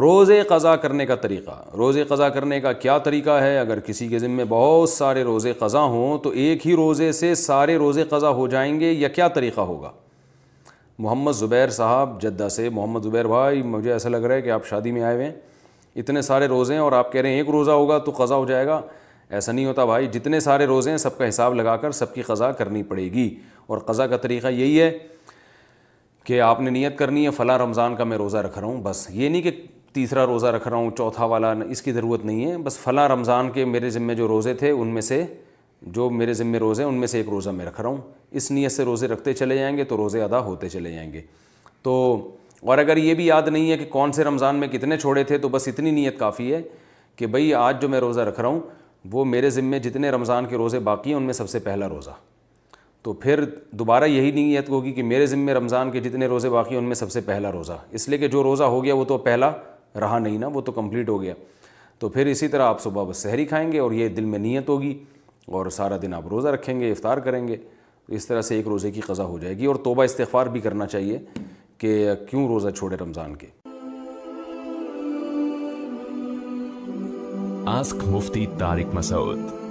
रोज़े कज़ा करने का तरीक़ा रोज़े कज़ा करने का क्या तरीका है अगर किसी के ज़िम्मे बहुत सारे रोज़े कज़ा हों तो एक ही रोज़े से सारे रोज़े कज़ा हो जाएंगे या क्या तरीक़ा होगा मोहम्मद ज़ुबैर साहब जद्दा से मोहम्मद ज़ुबैर भाई मुझे ऐसा लग रहा है कि आप शादी में आए हुए हैं इतने सारे रोज़े हैं और आप कह रहे हैं एक रोज़ा होगा तो कज़ा हो जाएगा ऐसा नहीं होता भाई जितने सारे रोज़े हैं सबका हिसाब लगा कर सबकी कज़ा करनी पड़ेगी और कज़ा का तरीक़ा यही है कि आपने नियत करनी है फ़ला रमज़ान का मैं रोज़ा रख रहा हूँ बस ये नहीं कि तीसरा रोज़ा रख रहा हूँ चौथा वाला इसकी ज़रूरत नहीं है बस फ़ला रमज़ान के मेरे ज़िम्मे जो रोज़े थे उनमें से जो मेरे ज़िम्मे रोज़े उनमें से एक रोज़ा मैं रख रहा हूँ इस नीयत से रोज़े रखते चले जाएंगे तो रोज़े अदा होते चले जाएंगे तो और अगर ये भी याद नहीं है कि कौन से रमज़ान में कितने छोड़े थे तो बस इतनी नीयत काफ़ी है कि भाई आज जो मैं रोज़ा रख रहा हूँ वो मेरे ज़िम्मे जितने रमज़ान के रोज़े बाकी हैं उनमें सबसे पहला रोज़ा तो फिर दोबारा यही नीयत होगी कि मेरे ज़िम्मे रमज़ान के जितने रोज़े बाकी हैं उनमें सबसे पहला रोज़ा इसलिए कि जो रोज़ा हो गया वो तो पहला रहा नहीं ना वो तो कंप्लीट हो गया तो फिर इसी तरह आप सुबह बस सहरी खाएंगे और ये दिल में नीयत होगी और सारा दिन आप रोज़ा रखेंगे इफ़ार करेंगे इस तरह से एक रोज़े की कज़ा हो जाएगी और तोबा इस्तार भी करना चाहिए कि क्यों रोज़ा छोड़े रमज़ान के आस्क मुफ्ती तारिक मसूद